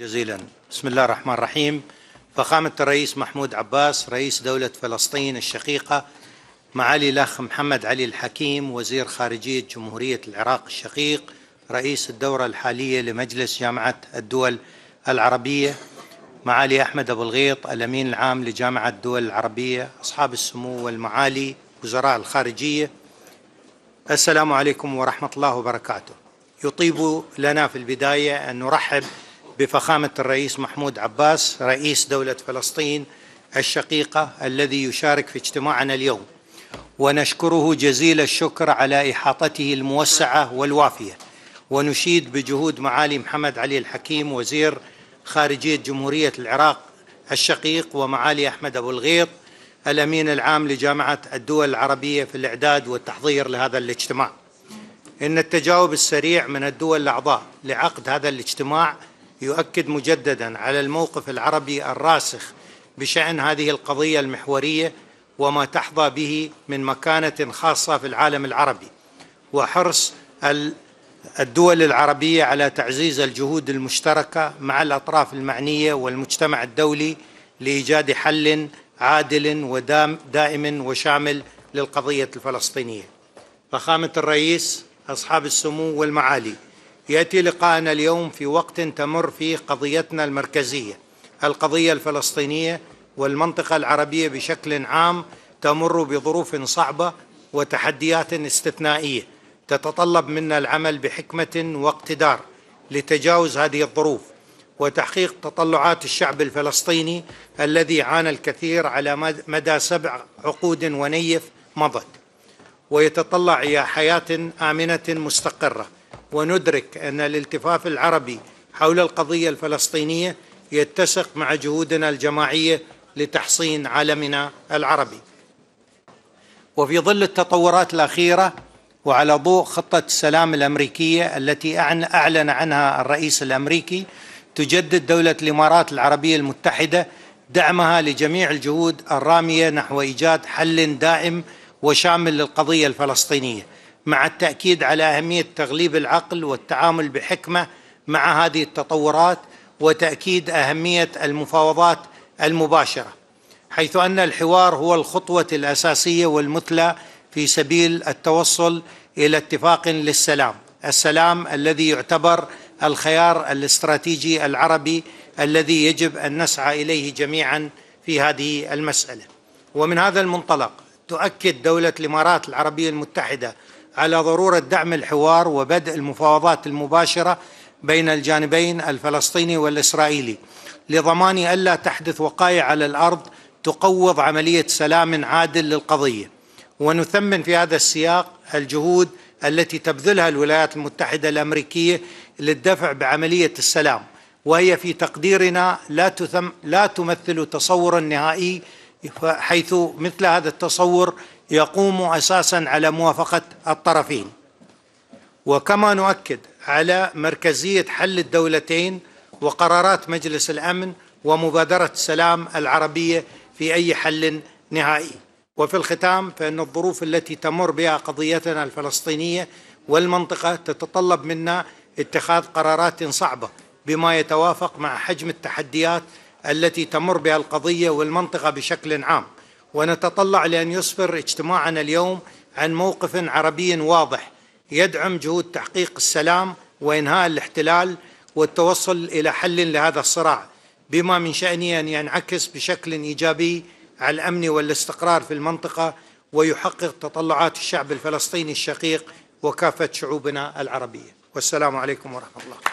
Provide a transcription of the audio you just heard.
جزيلا بسم الله الرحمن الرحيم فخامة الرئيس محمود عباس رئيس دولة فلسطين الشقيقة معالي الأخ محمد علي الحكيم وزير خارجية جمهورية العراق الشقيق رئيس الدورة الحالية لمجلس جامعة الدول العربية معالي أحمد أبو الغيط الأمين العام لجامعة الدول العربية أصحاب السمو والمعالي وزراء الخارجية السلام عليكم ورحمة الله وبركاته يطيب لنا في البداية أن نرحب بفخامة الرئيس محمود عباس رئيس دولة فلسطين الشقيقة الذي يشارك في اجتماعنا اليوم ونشكره جزيل الشكر على إحاطته الموسعة والوافية ونشيد بجهود معالي محمد علي الحكيم وزير خارجية جمهورية العراق الشقيق ومعالي أحمد أبو الغيط الأمين العام لجامعة الدول العربية في الإعداد والتحضير لهذا الاجتماع إن التجاوب السريع من الدول الأعضاء لعقد هذا الاجتماع يؤكد مجددا على الموقف العربي الراسخ بشأن هذه القضية المحورية وما تحظى به من مكانة خاصة في العالم العربي وحرص الدول العربية على تعزيز الجهود المشتركة مع الأطراف المعنية والمجتمع الدولي لإيجاد حل عادل ودائم وشامل للقضية الفلسطينية فخامة الرئيس أصحاب السمو والمعالي يأتي لقاءنا اليوم في وقت تمر فيه قضيتنا المركزية القضية الفلسطينية والمنطقة العربية بشكل عام تمر بظروف صعبة وتحديات استثنائية تتطلب منا العمل بحكمة واقتدار لتجاوز هذه الظروف وتحقيق تطلعات الشعب الفلسطيني الذي عانى الكثير على مدى سبع عقود ونيف مضت ويتطلع إلى حياة آمنة مستقرة وندرك أن الالتفاف العربي حول القضية الفلسطينية يتسق مع جهودنا الجماعية لتحصين عالمنا العربي وفي ظل التطورات الأخيرة وعلى ضوء خطة السلام الأمريكية التي أعلن عنها الرئيس الأمريكي تجدد دولة الإمارات العربية المتحدة دعمها لجميع الجهود الرامية نحو إيجاد حل دائم وشامل للقضية الفلسطينية مع التاكيد على اهميه تغليب العقل والتعامل بحكمه مع هذه التطورات وتاكيد اهميه المفاوضات المباشره حيث ان الحوار هو الخطوه الاساسيه والمثلى في سبيل التوصل الى اتفاق للسلام السلام الذي يعتبر الخيار الاستراتيجي العربي الذي يجب ان نسعى اليه جميعا في هذه المساله ومن هذا المنطلق تؤكد دوله الامارات العربيه المتحده على ضروره دعم الحوار وبدء المفاوضات المباشره بين الجانبين الفلسطيني والاسرائيلي لضمان الا تحدث وقائع على الارض تقوض عمليه سلام عادل للقضيه ونثمن في هذا السياق الجهود التي تبذلها الولايات المتحده الامريكيه للدفع بعمليه السلام وهي في تقديرنا لا تثم لا تمثل تصورا نهائي حيث مثل هذا التصور يقوم اساسا على موافقه الطرفين وكما نؤكد على مركزيه حل الدولتين وقرارات مجلس الامن ومبادره السلام العربيه في اي حل نهائي وفي الختام فان الظروف التي تمر بها قضيتنا الفلسطينيه والمنطقه تتطلب منا اتخاذ قرارات صعبه بما يتوافق مع حجم التحديات التي تمر بها القضيه والمنطقه بشكل عام ونتطلع لأن يصبر اجتماعنا اليوم عن موقف عربي واضح يدعم جهود تحقيق السلام وإنهاء الاحتلال والتوصل إلى حل لهذا الصراع بما من شأنه أن ينعكس بشكل إيجابي على الأمن والاستقرار في المنطقة ويحقق تطلعات الشعب الفلسطيني الشقيق وكافة شعوبنا العربية والسلام عليكم ورحمة الله